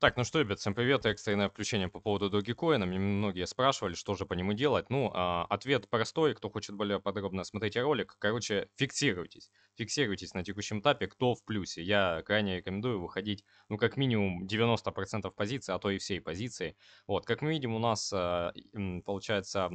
Так, ну что, ребят, всем привет, экстренное включение по поводу Dogecoin. Мне многие спрашивали, что же по нему делать. Ну, а, ответ простой, кто хочет более подробно, смотрите ролик. Короче, фиксируйтесь, фиксируйтесь на текущем этапе, кто в плюсе. Я крайне рекомендую выходить, ну, как минимум 90% позиции, а то и всей позиции. Вот, как мы видим, у нас, а, получается,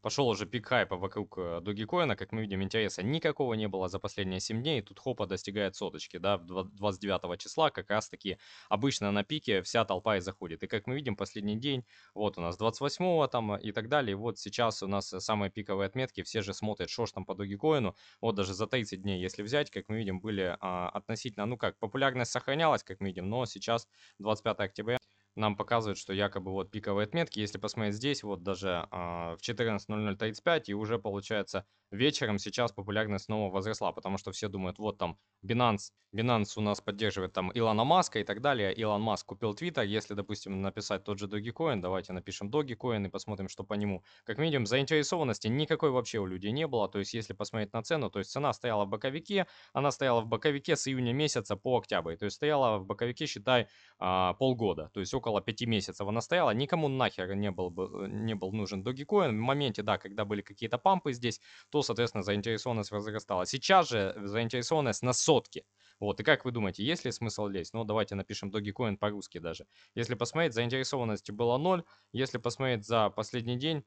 пошел уже пик хайпа вокруг коина, э, как мы видим, интереса никакого не было за последние 7 дней, тут хопа достигает соточки, да, 29 числа как раз таки обычно на пике вся толпа и заходит. И как мы видим, последний день, вот у нас 28 там э, и так далее, вот сейчас у нас э, самые пиковые отметки, все же смотрят, что ж там по коину. вот даже за 30 дней, если взять, как мы видим, были а, относительно, ну как, популярность сохранялась, как мы видим, но сейчас 25 октября нам показывает, что якобы вот пиковые отметки, если посмотреть здесь, вот даже э, в 14.00.35 и уже получается вечером сейчас популярность снова возросла, потому что все думают, вот там Binance, Binance у нас поддерживает там Илона Маска и так далее, Илон Маск купил Твиттер, если, допустим, написать тот же Dogecoin, давайте напишем Dogecoin и посмотрим, что по нему. Как минимум, заинтересованности никакой вообще у людей не было, то есть если посмотреть на цену, то есть цена стояла в боковике, она стояла в боковике с июня месяца по октябрь, то есть стояла в боковике, считай, э, полгода, то есть около около пяти месяцев она стояла, никому нахер не был, бы, э, не был нужен Dogecoin. В моменте, да, когда были какие-то пампы здесь, то, соответственно, заинтересованность возрастала. Сейчас же заинтересованность на сотке. Вот, и как вы думаете, есть ли смысл лезть? Ну, давайте напишем Dogecoin по-русски даже. Если посмотреть, заинтересованность было ноль Если посмотреть за последний день,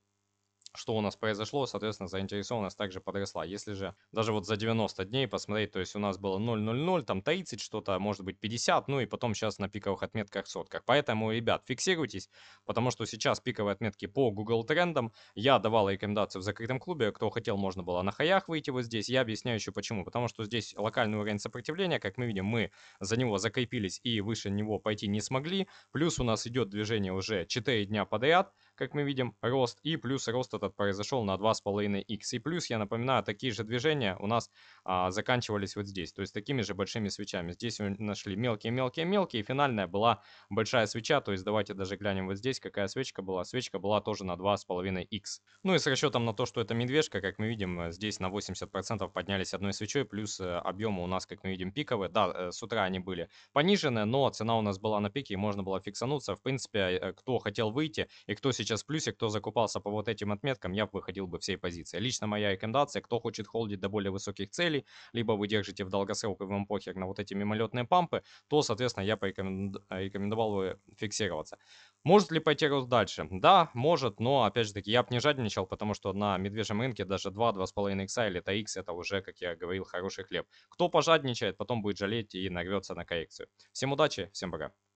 что у нас произошло, соответственно, заинтересованность также подросла. Если же даже вот за 90 дней посмотреть, то есть у нас было 0,00, там 30, что-то, а может быть, 50, ну и потом сейчас на пиковых отметках сотках. Поэтому, ребят, фиксируйтесь, потому что сейчас пиковые отметки по Google трендам. Я давал рекомендацию в закрытом клубе, кто хотел, можно было на хаях выйти вот здесь. Я объясняю еще почему, потому что здесь локальный уровень сопротивления, как мы видим, мы за него закрепились и выше него пойти не смогли. Плюс у нас идет движение уже 4 дня подряд, как мы видим, рост, и плюс рост этот произошел на 2,5x. И плюс, я напоминаю, такие же движения у нас а, заканчивались вот здесь, то есть такими же большими свечами. Здесь мы нашли мелкие-мелкие-мелкие, финальная была большая свеча, то есть давайте даже глянем вот здесь, какая свечка была. Свечка была тоже на 2,5x. Ну и с расчетом на то, что это медвежка, как мы видим, э, здесь на 80% поднялись одной свечой, плюс э, объемы у нас, как мы видим, пиковые. Да, э, с утра они были понижены, но цена у нас была на пике, и можно было фиксануться. В принципе, кто хотел выйти и кто сейчас сейчас в плюсе, кто закупался по вот этим отметкам, я выходил бы всей позиции. Лично моя рекомендация, кто хочет холдить до более высоких целей, либо вы держите в долгосрок и вам похер на вот эти мимолетные пампы, то, соответственно, я порекомендовал бы фиксироваться. Может ли пойти рост дальше? Да, может, но, опять же таки, я бы не жадничал, потому что на медвежьем рынке даже 2-2,5 икса или TX это уже, как я говорил, хороший хлеб. Кто пожадничает, потом будет жалеть и нарвется на коррекцию. Всем удачи, всем пока.